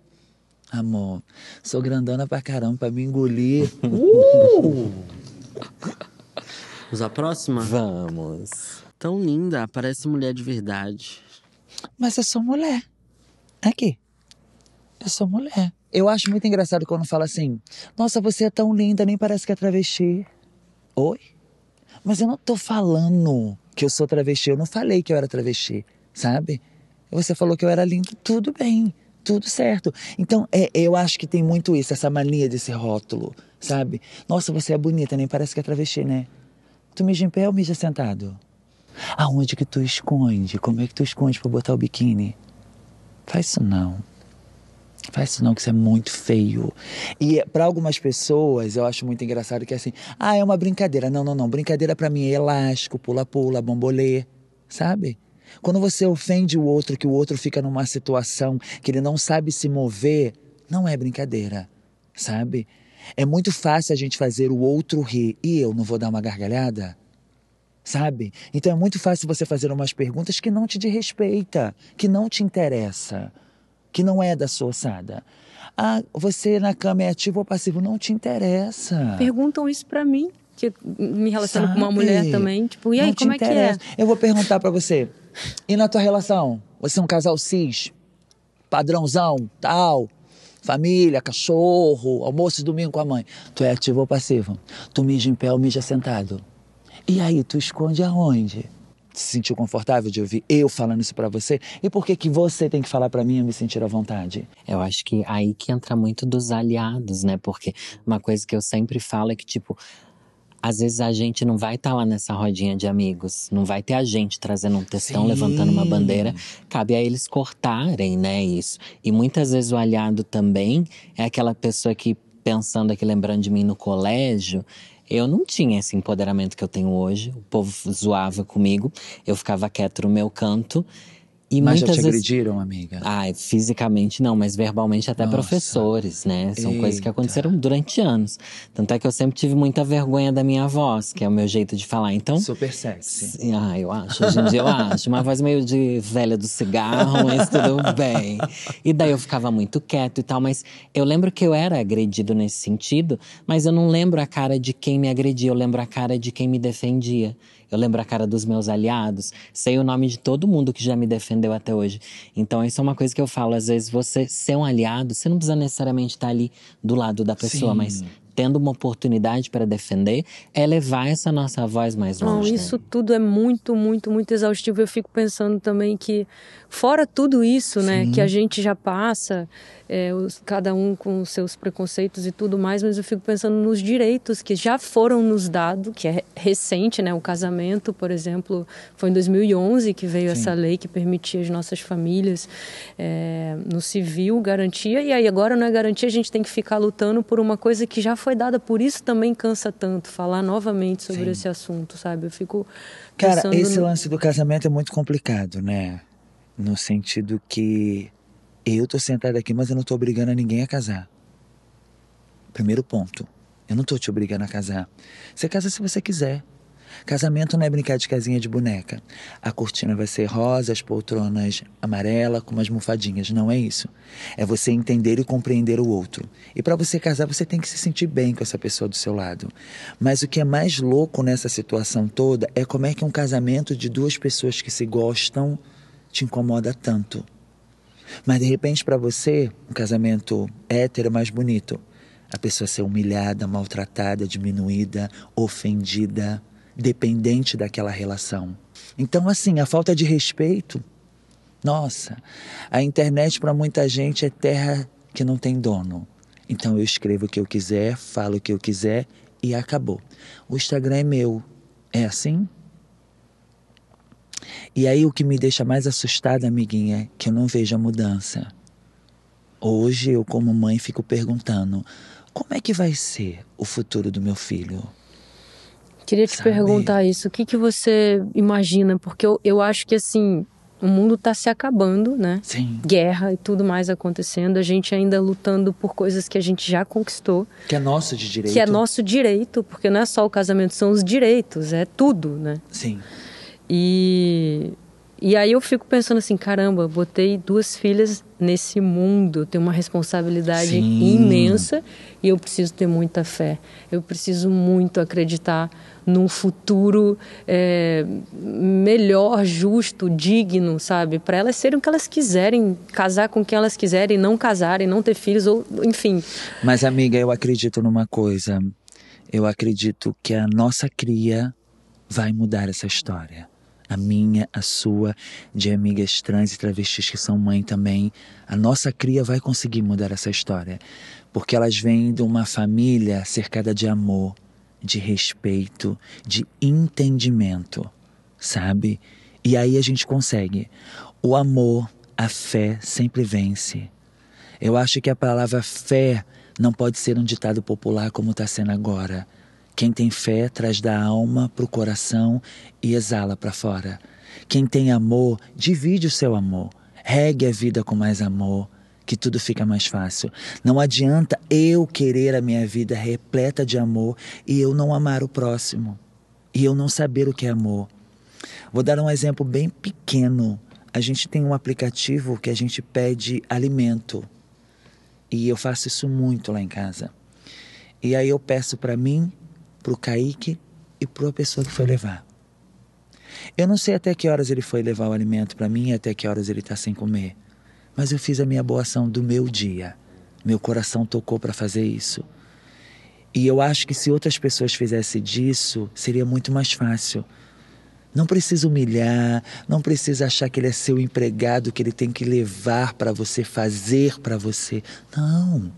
Amor, sou grandona pra caramba, pra me engolir. uh! Vamos à próxima? Vamos. Tão linda, parece mulher de verdade. Mas eu sou mulher. Aqui. Eu sou mulher. Eu acho muito engraçado quando fala assim: Nossa, você é tão linda, nem parece que é travesti. Oi? Mas eu não tô falando que eu sou travesti. Eu não falei que eu era travesti, sabe? Você falou que eu era lindo, tudo bem, tudo certo. Então, é, eu acho que tem muito isso, essa mania desse rótulo, sabe? Nossa, você é bonita, nem parece que é travesti, né? Tu mija em pé ou mija sentado? Aonde que tu esconde? Como é que tu esconde para botar o biquíni? Faz isso não. Faz isso não, que isso é muito feio. E é, para algumas pessoas, eu acho muito engraçado que é assim, ah, é uma brincadeira. Não, não, não. Brincadeira para mim é elástico, pula-pula, bombolê, sabe? Quando você ofende o outro, que o outro fica numa situação que ele não sabe se mover, não é brincadeira, sabe? É muito fácil a gente fazer o outro rir e eu não vou dar uma gargalhada sabe? Então é muito fácil você fazer umas perguntas que não te respeita, que não te interessa que não é da sua ossada. Ah, você na cama é ativo ou passivo? Não te interessa. Perguntam isso para mim, que me relaciono Sabe? com uma mulher também. Tipo, e aí, não como é interessa. que é? Eu vou perguntar para você. E na tua relação? Você é um casal cis? Padrãozão, tal? Família, cachorro, almoço e domingo com a mãe. Tu é ativo ou passivo? Tu mija em pé ou mija sentado? E aí, tu esconde aonde? se sentiu confortável de ouvir eu falando isso para você? E por que que você tem que falar para mim e me sentir à vontade? Eu acho que aí que entra muito dos aliados, né? Porque uma coisa que eu sempre falo é que tipo às vezes a gente não vai estar tá lá nessa rodinha de amigos, não vai ter a gente trazendo um testão, levantando uma bandeira. Cabe a eles cortarem, né, isso. E muitas vezes o aliado também é aquela pessoa que pensando aqui, lembrando de mim no colégio, eu não tinha esse empoderamento que eu tenho hoje. O povo zoava comigo, eu ficava quieto no meu canto e mas muitas já te agrediram, vezes... amiga? Ah, fisicamente não, mas verbalmente até Nossa. professores, né? São Eita. coisas que aconteceram durante anos. Tanto é que eu sempre tive muita vergonha da minha voz, que é o meu jeito de falar. Então. Super sexy. Ah, eu acho. Hoje em dia eu acho. Uma voz meio de velha do cigarro, mas tudo bem. E daí eu ficava muito quieto e tal, mas eu lembro que eu era agredido nesse sentido, mas eu não lembro a cara de quem me agredia, eu lembro a cara de quem me defendia eu lembro a cara dos meus aliados, sei o nome de todo mundo que já me defendeu até hoje. Então, isso é uma coisa que eu falo. Às vezes, você ser um aliado, você não precisa necessariamente estar ali do lado da pessoa, Sim. mas tendo uma oportunidade para defender, é levar essa nossa voz mais longe. Não, né? isso né? tudo é muito, muito, muito exaustivo. Eu fico pensando também que, fora tudo isso, Sim. né, que a gente já passa é, os, cada um com seus preconceitos e tudo mais, mas eu fico pensando nos direitos que já foram nos dados, que é recente, né? O casamento, por exemplo, foi em 2011 que veio Sim. essa lei que permitia as nossas famílias é, no civil garantia, e aí agora não é garantia, a gente tem que ficar lutando por uma coisa que já foi dada, por isso também cansa tanto falar novamente sobre Sim. esse assunto, sabe? Eu fico Cara, esse no... lance do casamento é muito complicado, né? No sentido que eu tô sentada aqui, mas eu não tô obrigando a ninguém a casar. Primeiro ponto. Eu não tô te obrigando a casar. Você casa se você quiser. Casamento não é brincar de casinha de boneca. A cortina vai ser rosa, as poltronas amarela, com umas mofadinhas. Não é isso. É você entender e compreender o outro. E para você casar, você tem que se sentir bem com essa pessoa do seu lado. Mas o que é mais louco nessa situação toda é como é que um casamento de duas pessoas que se gostam te incomoda tanto. Mas de repente, para você, um casamento hétero é mais bonito. A pessoa ser humilhada, maltratada, diminuída, ofendida, dependente daquela relação. Então, assim, a falta de respeito. Nossa, a internet para muita gente é terra que não tem dono. Então eu escrevo o que eu quiser, falo o que eu quiser e acabou. O Instagram é meu. É assim? E aí o que me deixa mais assustada, amiguinha, é que eu não vejo a mudança. Hoje eu, como mãe, fico perguntando: como é que vai ser o futuro do meu filho? Queria te Sabe? perguntar isso. O que, que você imagina? Porque eu, eu acho que assim. O mundo está se acabando, né? Sim. Guerra e tudo mais acontecendo. A gente ainda lutando por coisas que a gente já conquistou. Que é nosso de direito. Que é nosso direito, porque não é só o casamento, são os direitos, é tudo, né? Sim. E, e aí eu fico pensando assim, caramba, botei duas filhas nesse mundo, tenho uma responsabilidade Sim. imensa e eu preciso ter muita fé. Eu preciso muito acreditar num futuro é, melhor, justo, digno, sabe? Para elas serem o que elas quiserem, casar com quem elas quiserem, não casarem, não ter filhos, ou enfim. Mas, amiga, eu acredito numa coisa. Eu acredito que a nossa cria vai mudar essa história a minha, a sua, de amigas trans e travestis que são mãe também. A nossa cria vai conseguir mudar essa história, porque elas vêm de uma família cercada de amor, de respeito, de entendimento, sabe? E aí a gente consegue. O amor, a fé sempre vence. Eu acho que a palavra fé não pode ser um ditado popular como está sendo agora. Quem tem fé traz da alma para o coração e exala para fora. Quem tem amor, divide o seu amor. Regue a vida com mais amor, que tudo fica mais fácil. Não adianta eu querer a minha vida repleta de amor e eu não amar o próximo. E eu não saber o que é amor. Vou dar um exemplo bem pequeno. A gente tem um aplicativo que a gente pede alimento. E eu faço isso muito lá em casa. E aí eu peço para mim para o Kaique e para a pessoa que foi levar. Eu não sei até que horas ele foi levar o alimento para mim, até que horas ele está sem comer, mas eu fiz a minha boa ação do meu dia. Meu coração tocou para fazer isso. E eu acho que se outras pessoas fizessem disso, seria muito mais fácil. Não precisa humilhar, não precisa achar que ele é seu empregado, que ele tem que levar para você, fazer para você. Não.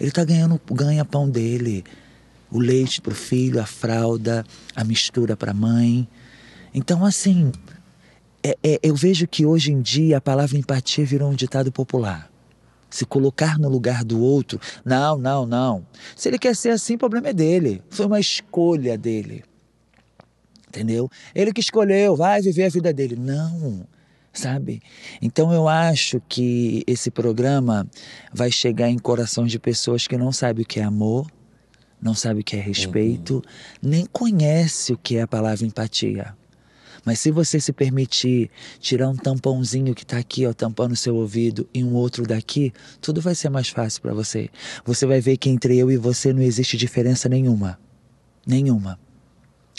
Ele está ganhando o ganha-pão dele o leite para o filho, a fralda, a mistura para a mãe. Então, assim, é, é, eu vejo que hoje em dia a palavra empatia virou um ditado popular. Se colocar no lugar do outro, não, não, não. Se ele quer ser assim, o problema é dele. Foi uma escolha dele. Entendeu? Ele que escolheu, vai viver a vida dele. Não sabe? Então eu acho que esse programa vai chegar em corações de pessoas que não sabem o que é amor, não sabe o que é uhum. respeito, uhum. nem conhece o que é a palavra empatia. Mas se você se permitir tirar um tampãozinho que está aqui, ó, tampando o seu ouvido, e um outro daqui, tudo vai ser mais fácil para você. Você vai ver que entre eu e você não existe diferença nenhuma. Nenhuma.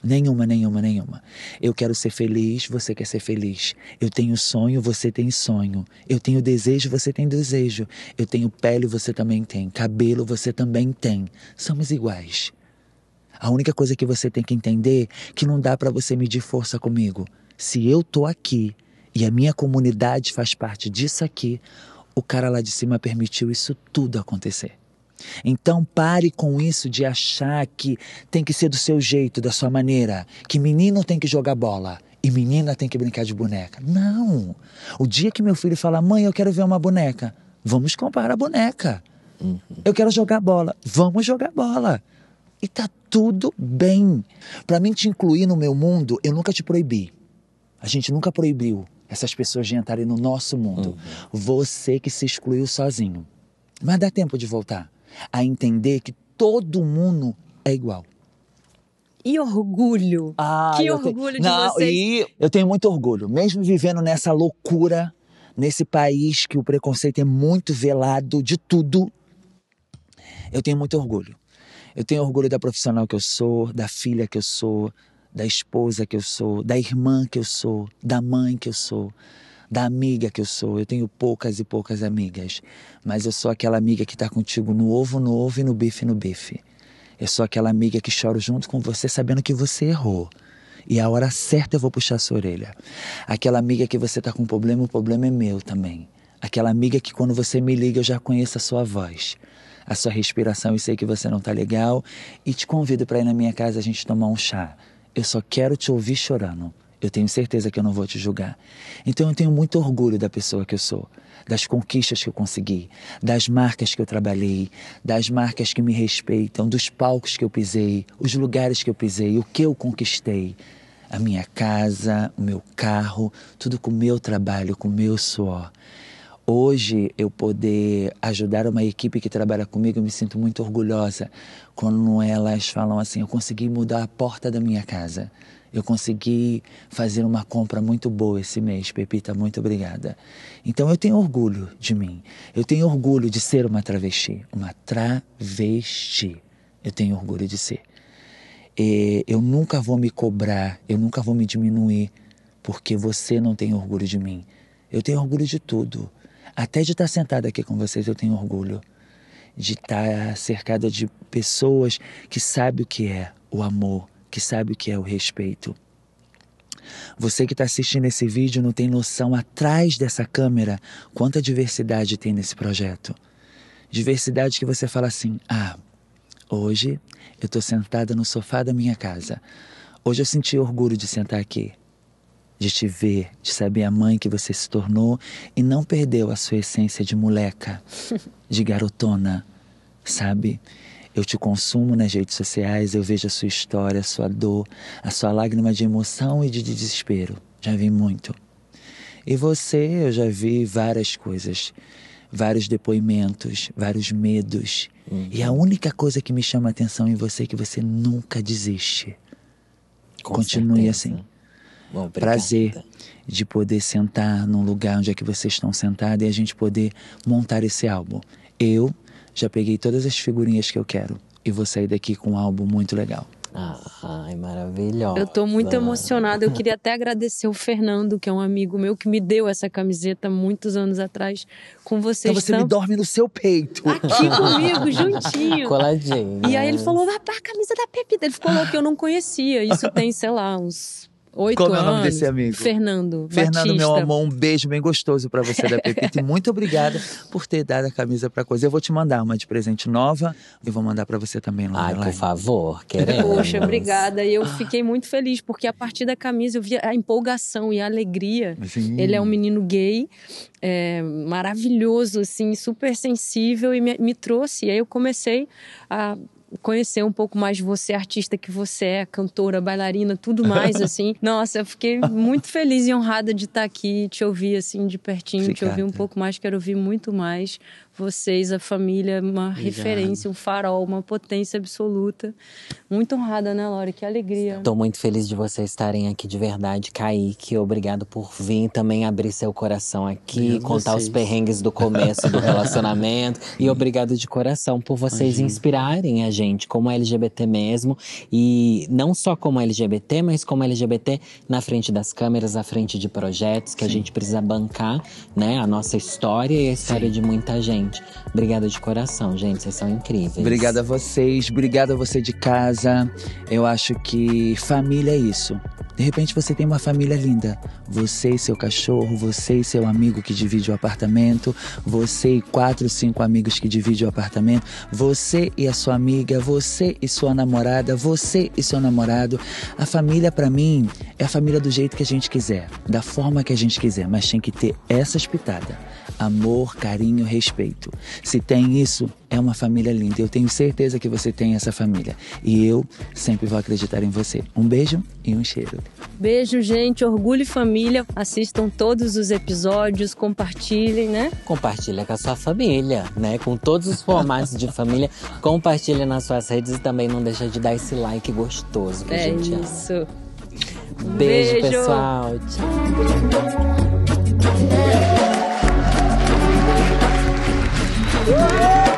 Nenhuma, nenhuma, nenhuma. Eu quero ser feliz, você quer ser feliz. Eu tenho sonho, você tem sonho. Eu tenho desejo, você tem desejo. Eu tenho pele, você também tem. Cabelo, você também tem. Somos iguais. A única coisa que você tem que entender é que não dá para você medir força comigo. Se eu tô aqui e a minha comunidade faz parte disso aqui, o cara lá de cima permitiu isso tudo acontecer. Então pare com isso de achar que tem que ser do seu jeito, da sua maneira, que menino tem que jogar bola e menina tem que brincar de boneca. Não! O dia que meu filho fala, mãe, eu quero ver uma boneca, vamos comprar a boneca. Uhum. Eu quero jogar bola, vamos jogar bola. E tá tudo bem. Para mim te incluir no meu mundo, eu nunca te proibi. A gente nunca proibiu essas pessoas de entrarem no nosso mundo. Uhum. Você que se excluiu sozinho. Mas dá tempo de voltar a entender que todo mundo é igual. E orgulho. Ah, que orgulho tenho... de Não, vocês. E eu tenho muito orgulho, mesmo vivendo nessa loucura, nesse país que o preconceito é muito velado de tudo. Eu tenho muito orgulho. Eu tenho orgulho da profissional que eu sou, da filha que eu sou, da esposa que eu sou, da irmã que eu sou, da mãe que eu sou, da amiga que eu sou. Eu tenho poucas e poucas amigas, mas eu sou aquela amiga que está contigo no ovo, no ovo e no bife, no bife. Eu sou aquela amiga que choro junto com você sabendo que você errou. E a hora certa eu vou puxar sua orelha. Aquela amiga que você está com problema, o problema é meu também. Aquela amiga que quando você me liga eu já conheço a sua voz, a sua respiração e sei que você não está legal. E te convido para ir na minha casa a gente tomar um chá. Eu só quero te ouvir chorando eu tenho certeza que eu não vou te julgar. Então eu tenho muito orgulho da pessoa que eu sou, das conquistas que eu consegui, das marcas que eu trabalhei, das marcas que me respeitam, dos palcos que eu pisei, os lugares que eu pisei, o que eu conquistei. A minha casa, o meu carro, tudo com o meu trabalho, com o meu suor. Hoje eu poder ajudar uma equipe que trabalha comigo, eu me sinto muito orgulhosa quando elas falam assim: eu consegui mudar a porta da minha casa eu consegui fazer uma compra muito boa esse mês, Pepita, muito obrigada. Então eu tenho orgulho de mim. Eu tenho orgulho de ser uma travesti, uma travesti. Eu tenho orgulho de ser. E eu nunca vou me cobrar, eu nunca vou me diminuir, porque você não tem orgulho de mim. Eu tenho orgulho de tudo. Até de estar sentada aqui com vocês, eu tenho orgulho. De estar cercada de pessoas que sabem o que é o amor que sabe o que é o respeito. Você que está assistindo esse vídeo não tem noção atrás dessa câmera quanta diversidade tem nesse projeto. Diversidade que você fala assim: ah, hoje eu estou sentada no sofá da minha casa. Hoje eu senti orgulho de sentar aqui, de te ver, de saber a mãe que você se tornou e não perdeu a sua essência de moleca, de garotona, sabe? Eu te consumo nas redes sociais, eu vejo a sua história, a sua dor, a sua lágrima de emoção e de desespero. Já vi muito. E você, eu já vi várias coisas, vários depoimentos, vários medos. Uhum. E a uhum. única coisa que me chama a atenção em você é que você nunca desiste. Com Continue certeza. assim. Bom, Prazer de poder sentar num lugar onde é que vocês estão sentados e a gente poder montar esse álbum. Eu, já peguei todas as figurinhas que eu quero e vou sair daqui com um álbum muito legal. ai, maravilhosa. Eu tô muito emocionada. Eu queria até agradecer o Fernando, que é um amigo meu, que me deu essa camiseta muitos anos atrás com vocês. Então você tam... me dorme no seu peito. Aqui comigo, juntinho. Coladinho. E aí ele falou: vai pra camisa da Pepita. Ele falou que eu não conhecia. Isso tem, sei lá, uns oito Como anos. Como é o nome desse amigo? Fernando. Fernando, Batista. meu amor, um beijo bem gostoso para você da Pepita. e muito obrigada por ter dado a camisa pra coisa. Eu vou te mandar uma de presente nova e vou mandar para você também lá. Ai, lá. por favor, querendo. Poxa, obrigada. E eu fiquei muito feliz, porque a partir da camisa eu vi a empolgação e a alegria. Sim. Ele é um menino gay, é, maravilhoso, assim, super sensível e me, me trouxe. E aí eu comecei a conhecer um pouco mais de você, artista que você é, cantora, bailarina, tudo mais, assim. Nossa, eu fiquei muito feliz e honrada de estar aqui, te ouvir, assim, de pertinho, te ouvir um pouco mais, quero ouvir muito mais vocês, a família, uma Obrigado. referência, um farol, uma potência absoluta. Muito honrada, né, Laura? Que alegria. Estou muito feliz de vocês estarem aqui de verdade, Kaique. Obrigado por vir também abrir seu coração aqui, obrigado contar vocês. os perrengues do começo do relacionamento. e obrigado de coração por vocês Imagina. inspirarem a gente como LGBT mesmo. E não só como LGBT, mas como LGBT na frente das câmeras, à frente de projetos que Sim. a gente precisa bancar, né? A nossa história e a história Sim. de muita gente gente. Obrigada de coração, gente. Vocês são incríveis. Obrigada a vocês, obrigada a você de casa. Eu acho que família é isso. De repente você tem uma família linda. Você e seu cachorro, você e seu amigo que divide o apartamento, você e quatro, cinco amigos que dividem o apartamento, você e a sua amiga, você e sua namorada, você e seu namorado. A família, para mim, é a família do jeito que a gente quiser, da forma que a gente quiser, mas tem que ter essas pitadas amor, carinho, respeito. Se tem isso, é uma família linda. Eu tenho certeza que você tem essa família. E eu sempre vou acreditar em você. Um beijo e um cheiro. Beijo, gente. Orgulho e família. Assistam todos os episódios, compartilhem, né? Compartilha com a sua família, né? Com todos os formatos de família. Compartilha nas suas redes e também não deixa de dar esse like gostoso que é a gente isso. ama. Isso. Beijo, beijo, pessoal. Tchau. É. Woo!